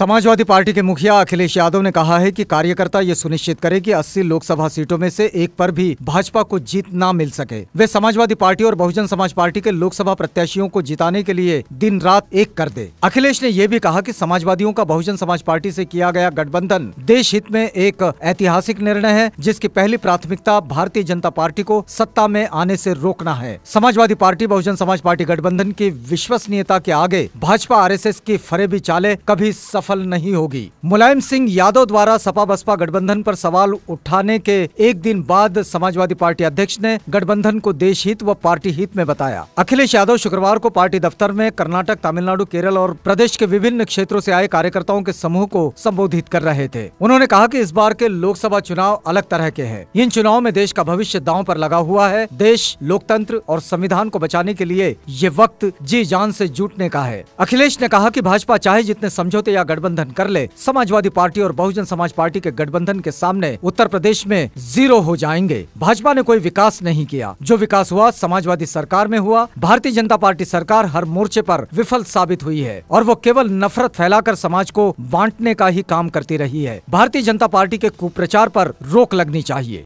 Samajwadi party के मुखिया अखिलेश यादव ने कहा है कि कार्यकर्ता ये सुनिश्चित करे कि 80 लोकसभा सीटों में से एक पर भी भाजपा को जीत ना मिल सके वे समाजवादी पार्टी और बहुजन समाज पार्टी के लोकसभा प्रत्याशियों को जिताने के लिए दिन रात एक कर दे अखिलेश ने यह भी कहा कि समाजवादियों का बहुजन समाज पार्टी ऐसी किया गया गठबंधन देश हित में एक ऐतिहासिक निर्णय है जिसकी पहली प्राथमिकता भारतीय जनता पार्टी को सत्ता में आने ऐसी रोकना है समाजवादी पार्टी बहुजन समाज पार्टी गठबंधन की विश्वसनीयता के आगे भाजपा आर की फरेबी चाले कभी सफल सफल नहीं होगी मुलायम सिंह यादव द्वारा सपा बसपा गठबंधन पर सवाल उठाने के एक दिन बाद समाजवादी पार्टी अध्यक्ष ने गठबंधन को देश हित व पार्टी हित में बताया अखिलेश यादव शुक्रवार को पार्टी दफ्तर में कर्नाटक तमिलनाडु केरल और प्रदेश के विभिन्न क्षेत्रों से आए कार्यकर्ताओं के समूह को संबोधित कर रहे थे उन्होंने कहा कि इस बार के लोकसभा चुनाव अलग तरह के हैं इन चुनाव में देश का भविष्य दांव पर लगा हुआ है देश लोकतंत्र और संविधान को बचाने के लिए ये वक्त जी जान से जुटने का है अखिलेश ने कहा कि भाजपा चाहे जितने समझौते या गठबंधन गठबंधन कर ले समाजवादी पार्टी और बहुजन समाज पार्टी के गठबंधन के सामने उत्तर प्रदेश में जीरो हो जाएंगे भाजपा ने कोई विकास नहीं किया जो विकास हुआ समाजवादी सरकार में हुआ भारतीय जनता पार्टी सरकार हर मोर्चे पर विफल साबित हुई है और वो केवल नफरत फैलाकर समाज को बांटने का ही काम करती रही है भारतीय जनता पार्टी के कुप्रचार पर रोक लगनी चाहिए